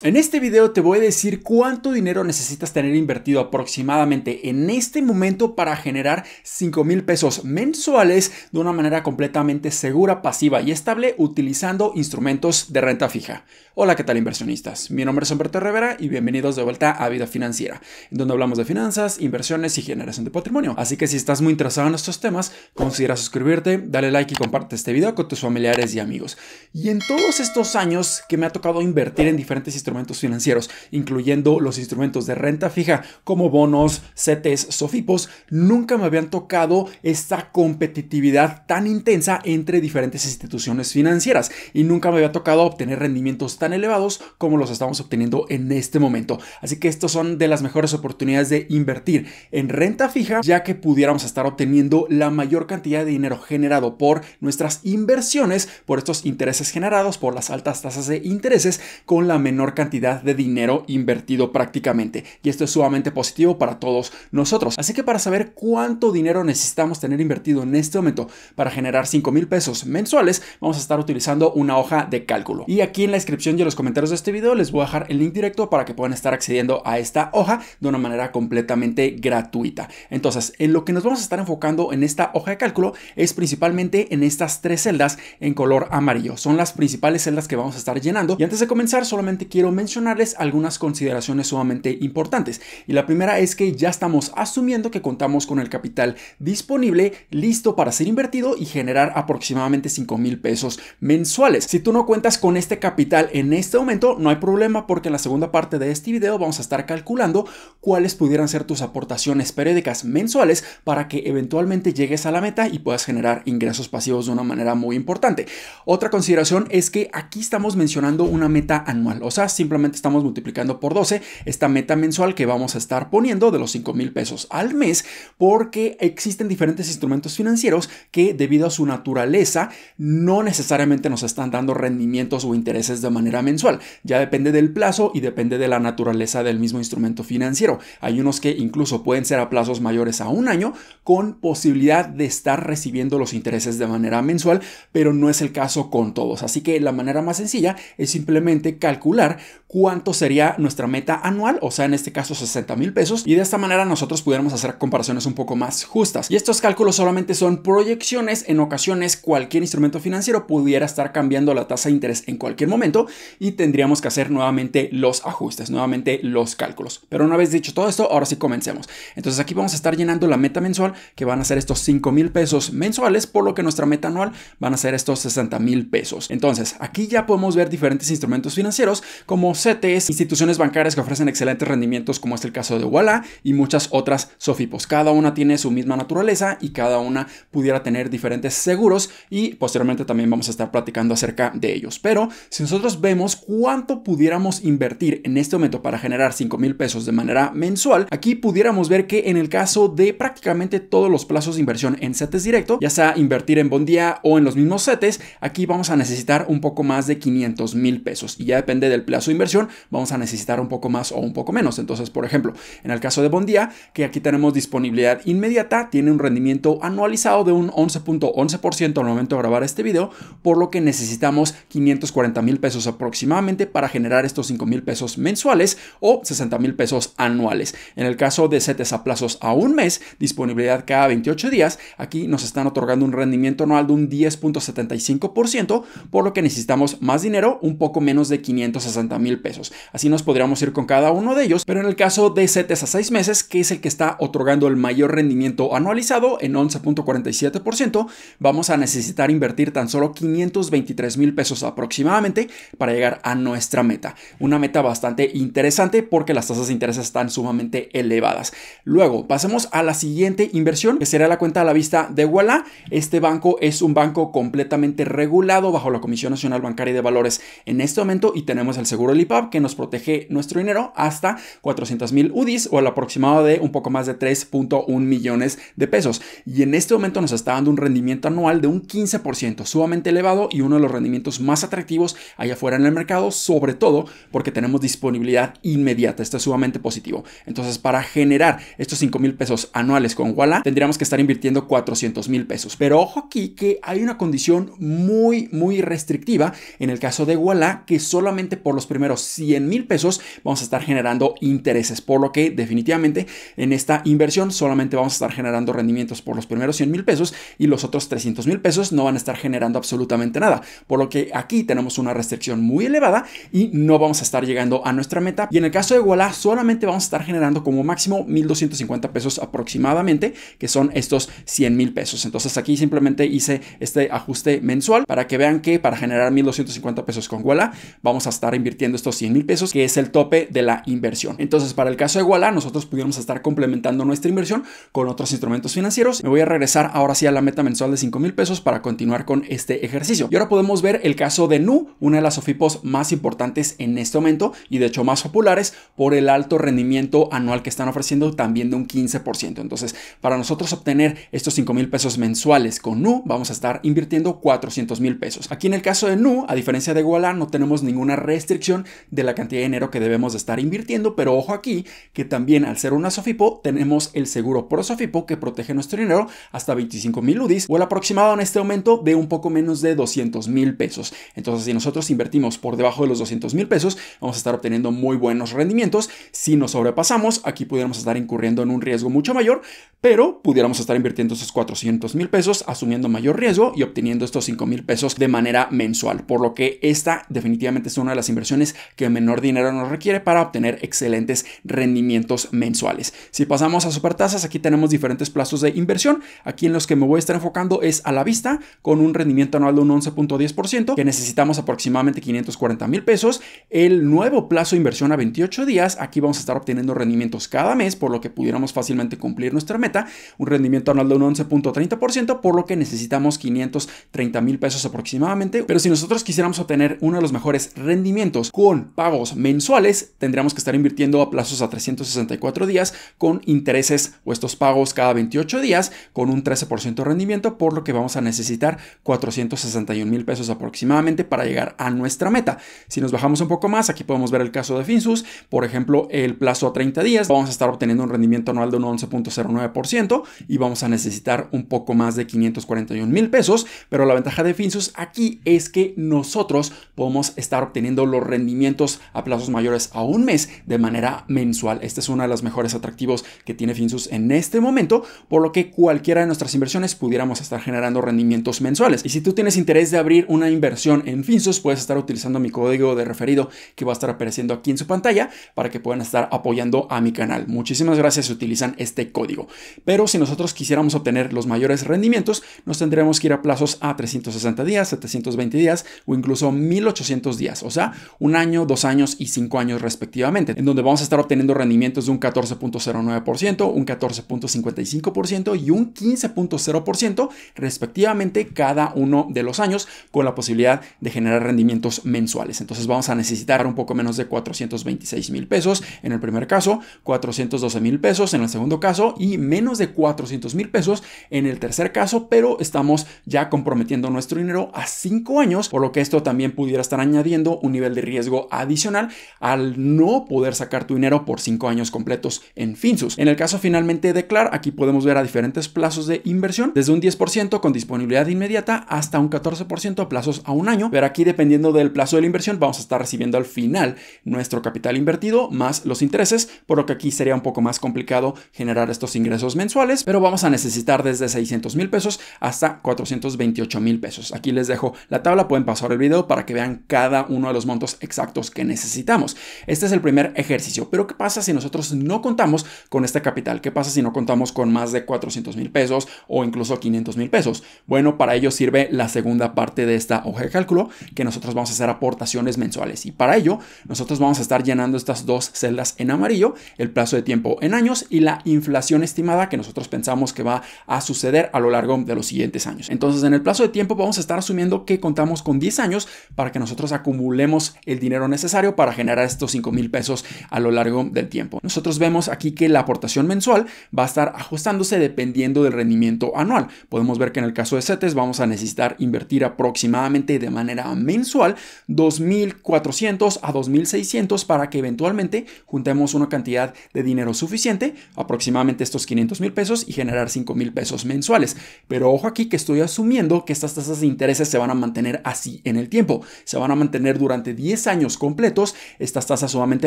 En este video te voy a decir cuánto dinero necesitas tener invertido aproximadamente en este momento para generar 5 mil pesos mensuales de una manera completamente segura, pasiva y estable utilizando instrumentos de renta fija. Hola, ¿qué tal inversionistas? Mi nombre es Humberto Rivera y bienvenidos de vuelta a Vida Financiera, donde hablamos de finanzas, inversiones y generación de patrimonio. Así que si estás muy interesado en estos temas, considera suscribirte, dale like y comparte este video con tus familiares y amigos. Y en todos estos años que me ha tocado invertir en diferentes instrumentos, instrumentos financieros, incluyendo los instrumentos de renta fija como bonos, CETES, SOFIPOS, nunca me habían tocado esta competitividad tan intensa entre diferentes instituciones financieras y nunca me había tocado obtener rendimientos tan elevados como los estamos obteniendo en este momento. Así que estos son de las mejores oportunidades de invertir en renta fija, ya que pudiéramos estar obteniendo la mayor cantidad de dinero generado por nuestras inversiones, por estos intereses generados, por las altas tasas de intereses, con la menor cantidad de dinero invertido prácticamente. Y esto es sumamente positivo para todos nosotros. Así que para saber cuánto dinero necesitamos tener invertido en este momento para generar 5 mil pesos mensuales, vamos a estar utilizando una hoja de cálculo. Y aquí en la descripción y en los comentarios de este video les voy a dejar el link directo para que puedan estar accediendo a esta hoja de una manera completamente gratuita. Entonces, en lo que nos vamos a estar enfocando en esta hoja de cálculo es principalmente en estas tres celdas en color amarillo. Son las principales celdas que vamos a estar llenando. Y antes de comenzar, solamente quiero mencionarles algunas consideraciones sumamente importantes. Y la primera es que ya estamos asumiendo que contamos con el capital disponible, listo para ser invertido y generar aproximadamente 5 mil pesos mensuales. Si tú no cuentas con este capital en este momento, no hay problema porque en la segunda parte de este video vamos a estar calculando cuáles pudieran ser tus aportaciones periódicas mensuales para que eventualmente llegues a la meta y puedas generar ingresos pasivos de una manera muy importante. Otra consideración es que aquí estamos mencionando una meta anual, o sea, simplemente estamos multiplicando por 12 esta meta mensual que vamos a estar poniendo de los 5 mil pesos al mes, porque existen diferentes instrumentos financieros que debido a su naturaleza no necesariamente nos están dando rendimientos o intereses de manera mensual. Ya depende del plazo y depende de la naturaleza del mismo instrumento financiero. Hay unos que incluso pueden ser a plazos mayores a un año con posibilidad de estar recibiendo los intereses de manera mensual, pero no es el caso con todos. Así que la manera más sencilla es simplemente calcular cuánto sería nuestra meta anual, o sea, en este caso 60 mil pesos, y de esta manera nosotros pudiéramos hacer comparaciones un poco más justas. Y estos cálculos solamente son proyecciones, en ocasiones cualquier instrumento financiero pudiera estar cambiando la tasa de interés en cualquier momento y tendríamos que hacer nuevamente los ajustes, nuevamente los cálculos. Pero una vez dicho todo esto, ahora sí comencemos. Entonces aquí vamos a estar llenando la meta mensual, que van a ser estos 5 mil pesos mensuales, por lo que nuestra meta anual van a ser estos 60 mil pesos. Entonces aquí ya podemos ver diferentes instrumentos financieros como CETES, instituciones bancarias que ofrecen excelentes rendimientos como es el caso de Walla y muchas otras Sofipos. Cada una tiene su misma naturaleza y cada una pudiera tener diferentes seguros y posteriormente también vamos a estar platicando acerca de ellos. Pero si nosotros vemos cuánto pudiéramos invertir en este momento para generar 5 mil pesos de manera mensual, aquí pudiéramos ver que en el caso de prácticamente todos los plazos de inversión en CETES directo, ya sea invertir en bondía o en los mismos CETES, aquí vamos a necesitar un poco más de 500 mil pesos y ya depende del plazo su inversión, vamos a necesitar un poco más o un poco menos. Entonces, por ejemplo, en el caso de Bondía, que aquí tenemos disponibilidad inmediata, tiene un rendimiento anualizado de un 11.11% al momento de grabar este video, por lo que necesitamos 540 mil pesos aproximadamente para generar estos 5 mil pesos mensuales o 60 mil pesos anuales. En el caso de CETES a plazos a un mes, disponibilidad cada 28 días, aquí nos están otorgando un rendimiento anual de un 10.75%, por lo que necesitamos más dinero, un poco menos de 560 mil pesos. Así nos podríamos ir con cada uno de ellos, pero en el caso de CETES a 6 meses, que es el que está otorgando el mayor rendimiento anualizado en 11.47%, vamos a necesitar invertir tan solo 523 mil pesos aproximadamente para llegar a nuestra meta. Una meta bastante interesante porque las tasas de interés están sumamente elevadas. Luego, pasemos a la siguiente inversión, que será la cuenta a la vista de Walla. Este banco es un banco completamente regulado bajo la Comisión Nacional Bancaria de Valores en este momento y tenemos el segundo seguro del IPAP que nos protege nuestro dinero hasta 400 mil UDIs o al aproximado de un poco más de 3.1 millones de pesos. Y en este momento nos está dando un rendimiento anual de un 15%, sumamente elevado y uno de los rendimientos más atractivos allá afuera en el mercado, sobre todo porque tenemos disponibilidad inmediata. Esto es sumamente positivo. Entonces, para generar estos 5 mil pesos anuales con Walla, tendríamos que estar invirtiendo 400 mil pesos. Pero ojo aquí que hay una condición muy, muy restrictiva en el caso de Walla que solamente por los primeros 100 mil pesos vamos a estar generando intereses, por lo que definitivamente en esta inversión solamente vamos a estar generando rendimientos por los primeros 100 mil pesos y los otros 300 mil pesos no van a estar generando absolutamente nada, por lo que aquí tenemos una restricción muy elevada y no vamos a estar llegando a nuestra meta. Y en el caso de Walla solamente vamos a estar generando como máximo 1.250 pesos aproximadamente, que son estos 100 mil pesos. Entonces aquí simplemente hice este ajuste mensual para que vean que para generar 1.250 pesos con Walla vamos a estar invirtiendo estos 100 mil pesos, que es el tope de la inversión. Entonces, para el caso de Walla, nosotros pudiéramos estar complementando nuestra inversión con otros instrumentos financieros. Me voy a regresar ahora sí a la meta mensual de 5 mil pesos para continuar con este ejercicio. Y ahora podemos ver el caso de Nu, una de las OFIPOS más importantes en este momento y de hecho más populares por el alto rendimiento anual que están ofreciendo también de un 15%. Entonces, para nosotros obtener estos 5 mil pesos mensuales con Nu, vamos a estar invirtiendo 400 mil pesos. Aquí en el caso de Nu, a diferencia de Walla, no tenemos ninguna restricción de la cantidad de dinero que debemos de estar invirtiendo, pero ojo aquí que también al ser una Sofipo tenemos el seguro por Sofipo que protege nuestro dinero hasta 25 mil UDIs o el aproximado en este momento de un poco menos de 200 mil pesos. Entonces si nosotros invertimos por debajo de los 200 mil pesos vamos a estar obteniendo muy buenos rendimientos. Si nos sobrepasamos aquí pudiéramos estar incurriendo en un riesgo mucho mayor, pero pudiéramos estar invirtiendo esos 400 mil pesos asumiendo mayor riesgo y obteniendo estos 5 mil pesos de manera mensual, por lo que esta definitivamente es una de las inversiones que menor dinero nos requiere para obtener excelentes rendimientos mensuales. Si pasamos a supertasas, aquí tenemos diferentes plazos de inversión. Aquí en los que me voy a estar enfocando es a la vista con un rendimiento anual de un 11.10% que necesitamos aproximadamente 540 mil pesos. El nuevo plazo de inversión a 28 días, aquí vamos a estar obteniendo rendimientos cada mes por lo que pudiéramos fácilmente cumplir nuestra meta. Un rendimiento anual de un 11.30% por lo que necesitamos 530 mil pesos aproximadamente. Pero si nosotros quisiéramos obtener uno de los mejores rendimientos con pagos mensuales, tendríamos que estar invirtiendo a plazos a 364 días con intereses o estos pagos cada 28 días con un 13% de rendimiento, por lo que vamos a necesitar 461 mil pesos aproximadamente para llegar a nuestra meta. Si nos bajamos un poco más, aquí podemos ver el caso de Finsus, por ejemplo, el plazo a 30 días, vamos a estar obteniendo un rendimiento anual de un 11.09% y vamos a necesitar un poco más de 541 mil pesos, pero la ventaja de Finsus aquí es que nosotros podemos estar obteniendo los rendimientos a plazos mayores a un mes de manera mensual. Este es una de los mejores atractivos que tiene Finsus en este momento, por lo que cualquiera de nuestras inversiones pudiéramos estar generando rendimientos mensuales. Y si tú tienes interés de abrir una inversión en Finsus, puedes estar utilizando mi código de referido que va a estar apareciendo aquí en su pantalla para que puedan estar apoyando a mi canal. Muchísimas gracias si utilizan este código. Pero si nosotros quisiéramos obtener los mayores rendimientos, nos tendríamos que ir a plazos a 360 días, 720 días o incluso 1800 días. O sea, un año, dos años y cinco años respectivamente, en donde vamos a estar obteniendo rendimientos de un 14.09%, un 14.55% y un 15.0% respectivamente cada uno de los años con la posibilidad de generar rendimientos mensuales. Entonces vamos a necesitar un poco menos de 426 mil pesos en el primer caso, 412 mil pesos en el segundo caso y menos de 400 mil pesos en el tercer caso, pero estamos ya comprometiendo nuestro dinero a cinco años, por lo que esto también pudiera estar añadiendo un nivel de riesgo adicional al no poder sacar tu dinero por cinco años completos en Finsus. En el caso finalmente de Clar, aquí podemos ver a diferentes plazos de inversión, desde un 10% con disponibilidad inmediata hasta un 14% a plazos a un año, pero aquí dependiendo del plazo de la inversión vamos a estar recibiendo al final nuestro capital invertido más los intereses, por lo que aquí sería un poco más complicado generar estos ingresos mensuales, pero vamos a necesitar desde 600 mil pesos hasta 428 mil pesos. Aquí les dejo la tabla, pueden pasar el video para que vean cada uno de los montos exactos que necesitamos. Este es el primer ejercicio, pero ¿qué pasa si nosotros no contamos con este capital? ¿Qué pasa si no contamos con más de 400 mil pesos o incluso 500 mil pesos? Bueno, para ello sirve la segunda parte de esta hoja de cálculo, que nosotros vamos a hacer aportaciones mensuales y para ello nosotros vamos a estar llenando estas dos celdas en amarillo, el plazo de tiempo en años y la inflación estimada que nosotros pensamos que va a suceder a lo largo de los siguientes años. Entonces, en el plazo de tiempo vamos a estar asumiendo que contamos con 10 años para que nosotros acumulemos el dinero necesario para generar estos 5 mil pesos a lo largo del tiempo. Nosotros vemos aquí que la aportación mensual va a estar ajustándose dependiendo del rendimiento anual. Podemos ver que en el caso de CETES vamos a necesitar invertir aproximadamente de manera mensual 2.400 a 2.600 para que eventualmente juntemos una cantidad de dinero suficiente, aproximadamente estos 500 mil pesos y generar 5 mil pesos mensuales. Pero ojo aquí que estoy asumiendo que estas tasas de intereses se van a mantener así en el tiempo. Se van a mantener durante 10 años completos, estas tasas sumamente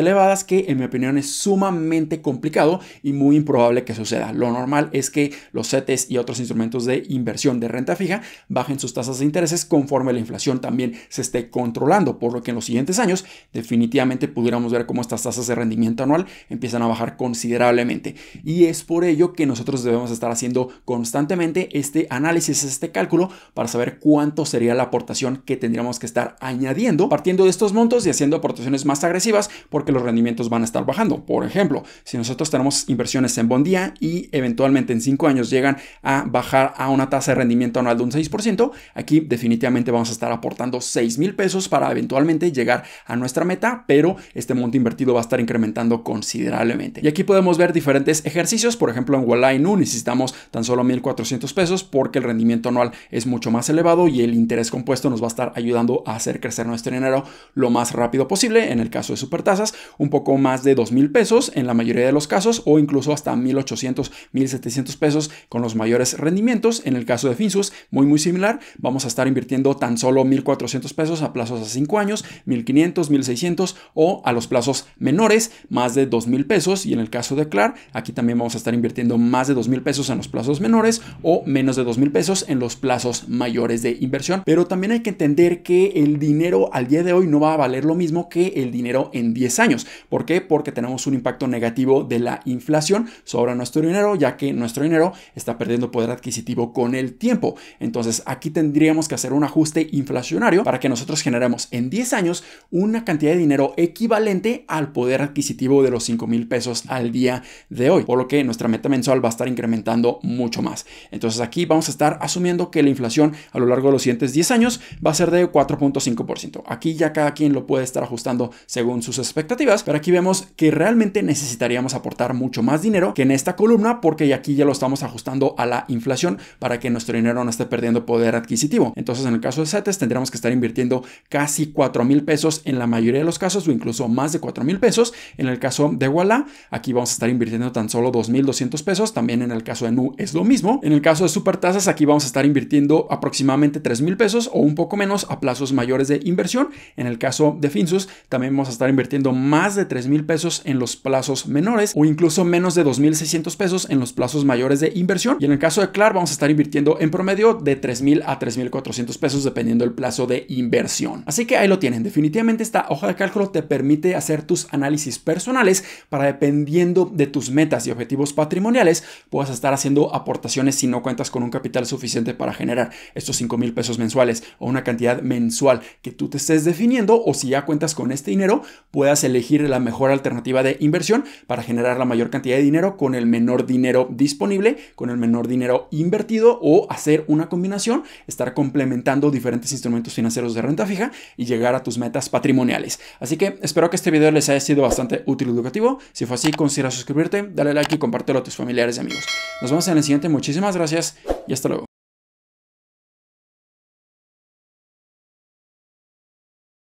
elevadas que en mi opinión es sumamente complicado y muy improbable que suceda. Lo normal es que los CETES y otros instrumentos de inversión de renta fija bajen sus tasas de intereses conforme la inflación también se esté controlando, por lo que en los siguientes años definitivamente pudiéramos ver cómo estas tasas de rendimiento anual empiezan a bajar considerablemente. Y es por ello que nosotros debemos estar haciendo constantemente este análisis, este cálculo para saber cuánto sería la aportación que tendríamos que estar añadiendo partiendo de estos y haciendo aportaciones más agresivas porque los rendimientos van a estar bajando. Por ejemplo, si nosotros tenemos inversiones en bondía y eventualmente en cinco años llegan a bajar a una tasa de rendimiento anual de un 6%, aquí definitivamente vamos a estar aportando 6 mil pesos para eventualmente llegar a nuestra meta, pero este monto invertido va a estar incrementando considerablemente. Y aquí podemos ver diferentes ejercicios, por ejemplo en Wallainu necesitamos tan solo 1.400 pesos porque el rendimiento anual es mucho más elevado y el interés compuesto nos va a estar ayudando a hacer crecer nuestro dinero lo más rápido posible, en el caso de supertasas, un poco más de mil pesos en la mayoría de los casos o incluso hasta 1.800, 1.700 pesos con los mayores rendimientos. En el caso de Finsus, muy muy similar, vamos a estar invirtiendo tan solo 1.400 pesos a plazos a 5 años, 1.500, 1.600 o a los plazos menores, más de 2 mil pesos. Y en el caso de Clar, aquí también vamos a estar invirtiendo más de mil pesos en los plazos menores o menos de mil pesos en los plazos mayores de inversión. Pero también hay que entender que el dinero al día de hoy no va a valer lo mismo que el dinero en 10 años. ¿Por qué? Porque tenemos un impacto negativo de la inflación sobre nuestro dinero, ya que nuestro dinero está perdiendo poder adquisitivo con el tiempo. Entonces aquí tendríamos que hacer un ajuste inflacionario para que nosotros generemos en 10 años una cantidad de dinero equivalente al poder adquisitivo de los 5 mil pesos al día de hoy, por lo que nuestra meta mensual va a estar incrementando mucho más. Entonces aquí vamos a estar asumiendo que la inflación a lo largo de los siguientes 10 años va a ser de 4.5%. Aquí ya cada quien lo puede estar ajustando según sus expectativas, pero aquí vemos que realmente necesitaríamos aportar mucho más dinero que en esta columna porque aquí ya lo estamos ajustando a la inflación para que nuestro dinero no esté perdiendo poder adquisitivo. Entonces en el caso de CETES tendríamos que estar invirtiendo casi 4 mil pesos en la mayoría de los casos o incluso más de 4 mil pesos. En el caso de Walla, aquí vamos a estar invirtiendo tan solo 2.200 pesos. También en el caso de Nu es lo mismo. En el caso de Supertasas, aquí vamos a estar invirtiendo aproximadamente 3 mil pesos o un poco menos a plazos mayores de inversión. En el caso en caso de Finsus, también vamos a estar invirtiendo más de $3,000 mil pesos en los plazos menores o incluso menos de 2.600 pesos en los plazos mayores de inversión. Y en el caso de Clar, vamos a estar invirtiendo en promedio de $3,000 mil a 3.400 pesos dependiendo del plazo de inversión. Así que ahí lo tienen. Definitivamente esta hoja de cálculo te permite hacer tus análisis personales para dependiendo de tus metas y objetivos patrimoniales, puedas estar haciendo aportaciones si no cuentas con un capital suficiente para generar estos $5,000 mil pesos mensuales o una cantidad mensual que tú te estés definiendo o si ya cuentas con este dinero, puedas elegir la mejor alternativa de inversión para generar la mayor cantidad de dinero con el menor dinero disponible, con el menor dinero invertido o hacer una combinación, estar complementando diferentes instrumentos financieros de renta fija y llegar a tus metas patrimoniales. Así que espero que este video les haya sido bastante útil y educativo. Si fue así, considera suscribirte, dale like y compártelo a tus familiares y amigos. Nos vemos en el siguiente. Muchísimas gracias y hasta luego.